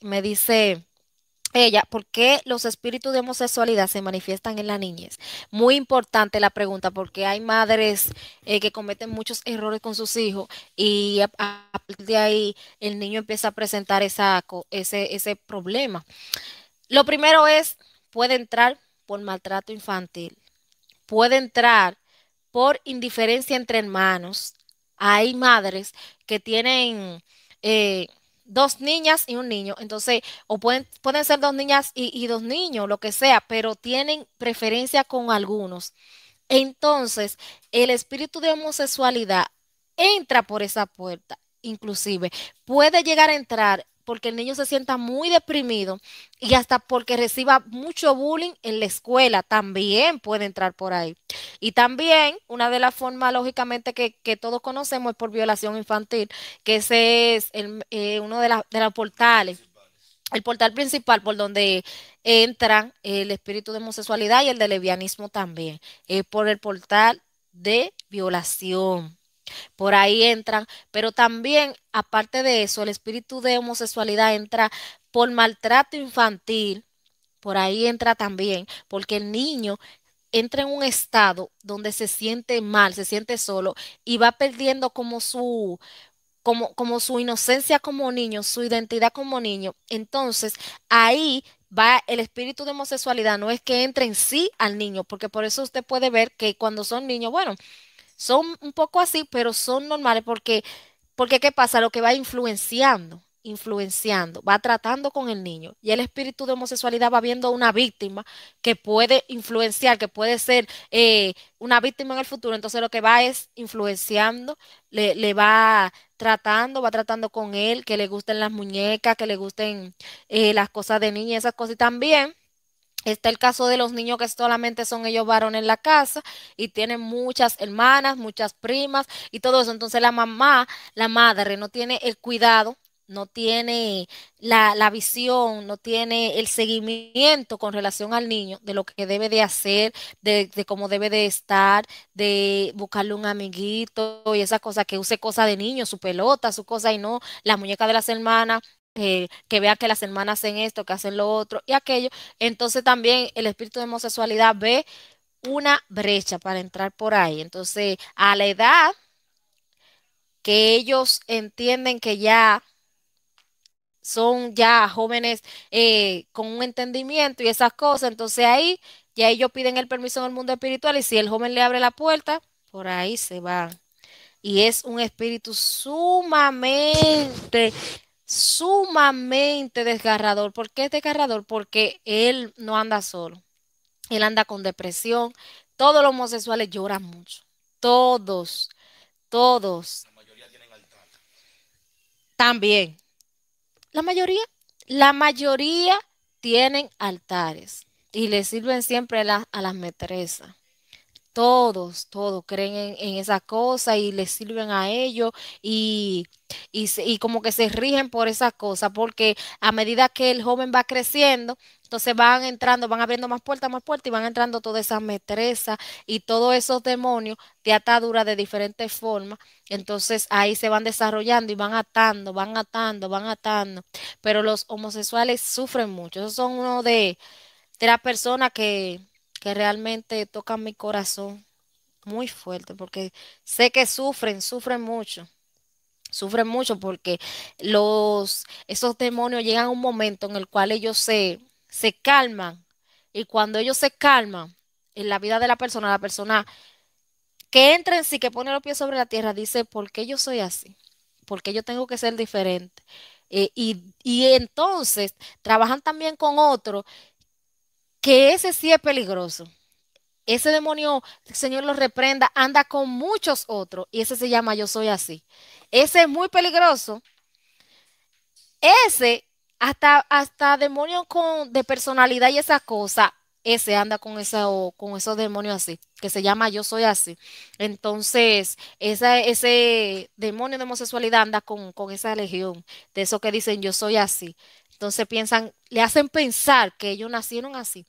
Me dice ella, ¿por qué los espíritus de homosexualidad se manifiestan en la niñez? Muy importante la pregunta, porque hay madres eh, que cometen muchos errores con sus hijos y a, partir de ahí el niño empieza a presentar ese, ese problema. Lo primero es, puede entrar por maltrato infantil, puede entrar por indiferencia entre hermanos. Hay madres que tienen... Eh, dos niñas y un niño. Entonces, o pueden, pueden ser dos niñas y, y, dos niños, lo que sea, pero tienen preferencia con algunos. Entonces, el espíritu de homosexualidad entra por esa puerta, inclusive. Puede llegar a entrar porque el niño se sienta muy deprimido y hasta porque reciba mucho bullying en la escuela, también puede entrar por ahí. Y también una de las formas, lógicamente, que, todos conocemos es por violación infantil, que ese es eh, uno de, de los portales, el portal principal por donde entran el espíritu de homosexualidad y el de lesbianismo también, es por el portal de violación. Por ahí entran, pero también, aparte de eso, el espíritu de homosexualidad entra por maltrato infantil, por ahí entra también, porque el niño entra en un estado donde se siente mal, se siente solo y va perdiendo como su, como, como su inocencia como niño, su identidad como niño. Entonces, ahí va el espíritu de homosexualidad, no es que entre en sí al niño, porque por eso usted puede ver que cuando son niños, bueno, son un poco así, pero son normales porque, porque ¿qué pasa? Lo que va influenciando, influenciando, va tratando con el niño y el espíritu de homosexualidad va viendo una víctima que puede influenciar, que puede ser eh, una víctima en el futuro. Entonces lo que va es influenciando, le, le va tratando, va tratando con él, que le gusten las muñecas, que le gusten eh, las cosas de niña, esas cosas y también Está el caso de los niños que solamente son ellos varones en la casa y tienen muchas hermanas, muchas primas y todo eso. Entonces la mamá, la madre, no tiene el cuidado, no tiene la, visión, no tiene el seguimiento con relación al niño de lo que debe de hacer, de, cómo debe de estar, de buscarle un amiguito y esas cosas, que use cosas de niño, su pelota, su cosa y no la muñeca de las hermanas eh, que vea que las hermanas hacen esto, que hacen lo otro y aquello. Entonces también el espíritu de homosexualidad ve una brecha para entrar por ahí. Entonces, a la edad que ellos entienden que ya son ya jóvenes eh, con un entendimiento y esas cosas, entonces ahí ya ellos piden el permiso en el mundo espiritual y si el joven le abre la puerta, por ahí se va Y es un espíritu sumamente sumamente desgarrador. ¿Por qué es desgarrador? Porque él no anda solo. Él anda con depresión. Todos los homosexuales lloran mucho. Todos, todos. La mayoría tienen También. La mayoría, la mayoría tienen altares y le sirven siempre a las metresas todos, todos creen en, en, esa cosa y les sirven a ellos y, y, como que se rigen por esa cosa, porque a medida que el joven va creciendo, entonces van entrando, van abriendo más puertas, más puertas y van entrando todas esas metrezas y todos esos demonios de atadura de diferentes formas. Entonces ahí se van desarrollando y van atando, van atando, van atando. Pero los homosexuales sufren mucho. son uno de, de las personas que que realmente tocan mi corazón muy fuerte, porque sé que sufren, sufren mucho. Sufren mucho porque los, esos demonios llegan a un momento en el cual ellos se, se calman. Y cuando ellos se calman en la vida de la persona, la persona que entra en sí, que pone los pies sobre la tierra, dice, ¿por qué yo soy así? ¿Por qué yo tengo que ser diferente? Eh, y, y entonces trabajan también con otros que ese sí es peligroso. Ese demonio, el Señor lo reprenda, anda con muchos otros y ese se llama yo soy así. Ese es muy peligroso. Ese, hasta, hasta demonio con, de personalidad y esa cosa, ese anda con, esa, con esos demonios así, que se llama yo soy así. Entonces, ese demonio de homosexualidad anda con, con esa legión, de eso que dicen yo soy así. Entonces piensan, le hacen pensar que ellos nacieron así,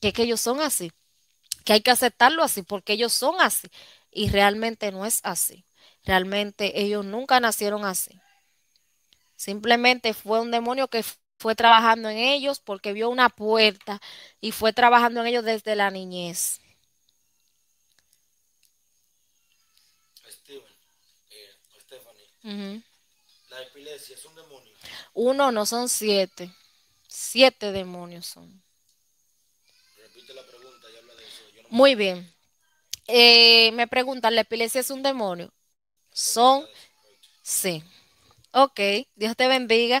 que, ellos son así, que hay que aceptarlo así, porque ellos son así. Y realmente no es así. Realmente ellos nunca nacieron así. Simplemente fue un demonio que fue trabajando en ellos porque vio una puerta y fue trabajando en ellos desde la niñez. Eh, la epilepsia es un demonio. Uno, no son siete. Siete demonios son. Repite la pregunta y habla de eso. Muy bien. Eh, me preguntan, ¿la epilepsia es un demonio? Son, sí. Ok, Dios te bendiga.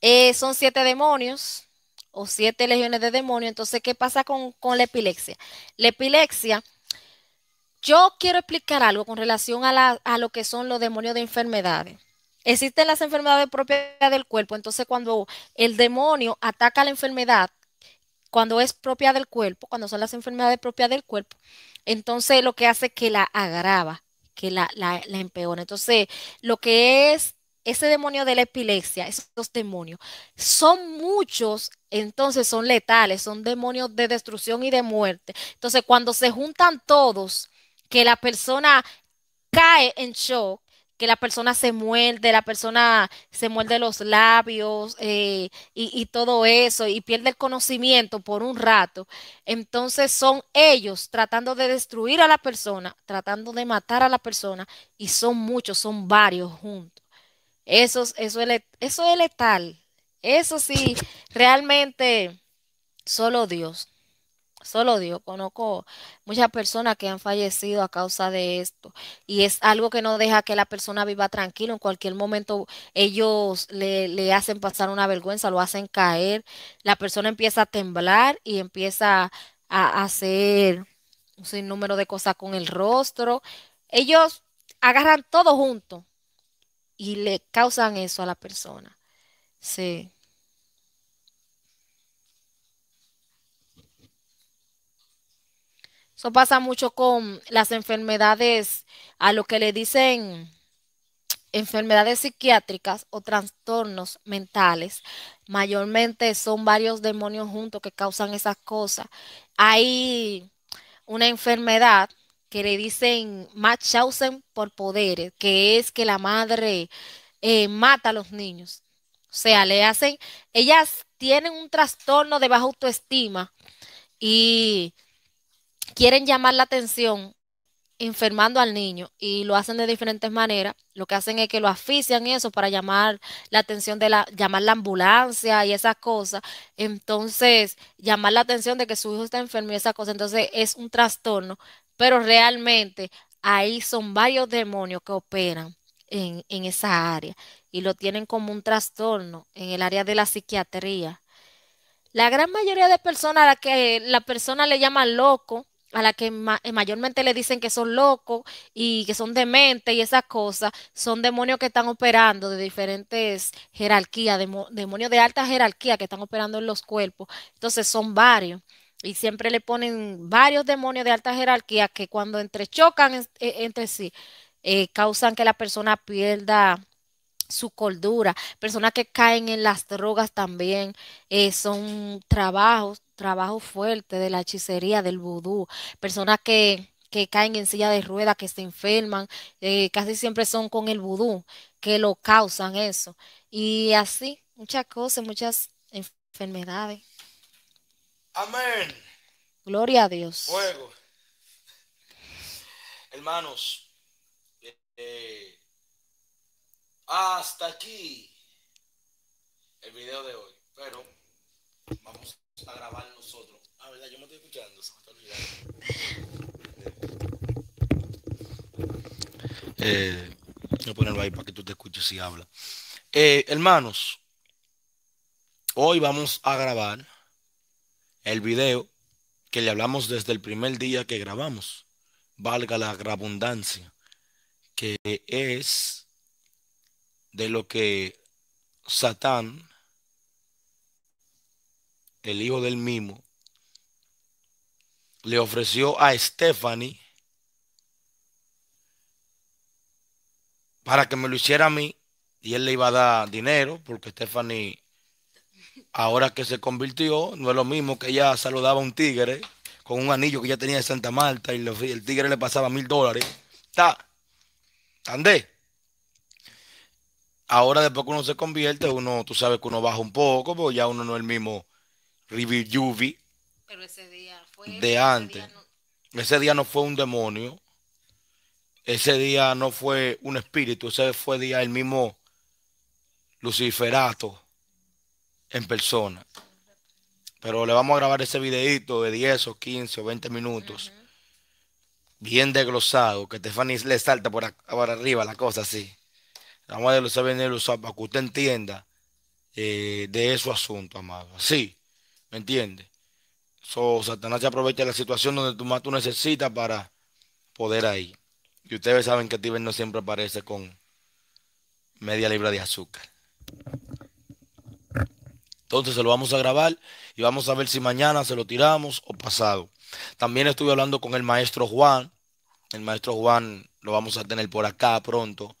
Eh, son siete demonios o siete legiones de demonios. Entonces, ¿qué pasa con, con la epilepsia? La epilepsia, yo quiero explicar algo con relación a, a lo que son los demonios de enfermedades. Existen las enfermedades propias del cuerpo, entonces cuando el demonio ataca la enfermedad, cuando es propia del cuerpo, cuando son las enfermedades propias del cuerpo, entonces lo que hace es que la agrava, que la, la, empeora. Entonces, lo que es ese demonio de la epilepsia, esos demonios, son muchos, entonces son letales, son demonios de destrucción y de muerte. Entonces, cuando se juntan todos, que la persona cae en shock, que la persona se muerde, la persona se muerde los labios eh, y, todo eso, y pierde el conocimiento por un rato. Entonces son ellos tratando de destruir a la persona, tratando de matar a la persona, y son muchos, son varios juntos. Eso, eso, eso es letal. Eso sí, realmente solo Dios. Solo Dios, conozco muchas personas que han fallecido a causa de esto y es algo que no deja que la persona viva tranquilo. En cualquier momento ellos le, le hacen pasar una vergüenza, lo hacen caer, la persona empieza a temblar y empieza a hacer un sinnúmero de cosas con el rostro. Ellos agarran todo junto y le causan eso a la persona. Sí. Eso pasa mucho con las enfermedades, a lo que le dicen enfermedades psiquiátricas o trastornos mentales. Mayormente son varios demonios juntos que causan esas cosas. Hay una enfermedad que le dicen Machausen por poderes, que es que la madre eh, mata a los niños. O sea, le hacen, ellas tienen un trastorno de baja autoestima y quieren llamar la atención enfermando al niño y lo hacen de diferentes maneras. Lo que hacen es que lo asfixian eso para llamar la atención de la, llamar la ambulancia y esas cosas. Entonces, llamar la atención de que su hijo está enfermo y esas cosas. Entonces, es un trastorno, pero realmente ahí son varios demonios que operan en, en esa área y lo tienen como un trastorno en el área de la psiquiatría. La gran mayoría de personas a las que la persona le llama loco, a la que eh, mayormente le dicen que son locos y que son demente y esas cosas, son demonios que están operando de diferentes jerarquías, demonios de alta jerarquía que están operando en los cuerpos. Entonces son varios. Y siempre le ponen varios demonios de alta jerarquía que cuando entrechocan eh, entre sí, eh, causan que la persona pierda su cordura, personas que caen en las drogas también, eh, son trabajos, trabajo fuerte de la hechicería, del vudú, personas que, que caen en silla de ruedas, que se enferman, eh, casi siempre son con el vudú que lo causan eso. Y así, muchas cosas, muchas enfermedades. Amén. Gloria a Dios. Hermanos, eh, hasta aquí el video de hoy. Pero vamos a grabar nosotros. Ah, ¿verdad? Yo me estoy escuchando, eh, voy a ponerlo ahí para que tú te escuches y habla. Eh, hermanos, hoy vamos a grabar el video que le hablamos desde el primer día que grabamos. Valga la abundancia, que es de lo que Satán, el hijo del mismo, le ofreció a Stephanie para que me lo hiciera a mí y él le iba a dar dinero porque Stephanie, ahora que se convirtió, no es lo mismo que ella saludaba a un tigre con un anillo que ya tenía de Santa Marta y el tigre le pasaba mil dólares. Está, andé ahora después que uno se convierte, uno, tú sabes que uno baja un poco, porque ya uno no es el mismo River Juvi ese de antes. Ese día no fue un demonio. Ese día no fue un espíritu, ese fue día el mismo Luciferato en persona. Pero le vamos a grabar ese videito de 10 o 15 o 20 minutos. Bien desglosado, que Stephanie le salta por, por arriba la cosa así. Amado lo sabe venir para que usted entienda eh, de eso asunto, amado. ¿Sí? ¿me entiende? So, Satanás se aprovecha la situación donde tú más tú necesitas para poder ahí. Y ustedes saben que Tiber no siempre aparece con media libra de azúcar. Entonces se lo vamos a grabar y vamos a ver si mañana se lo tiramos o pasado. También estuve hablando con el maestro Juan. El maestro Juan lo vamos a tener por acá pronto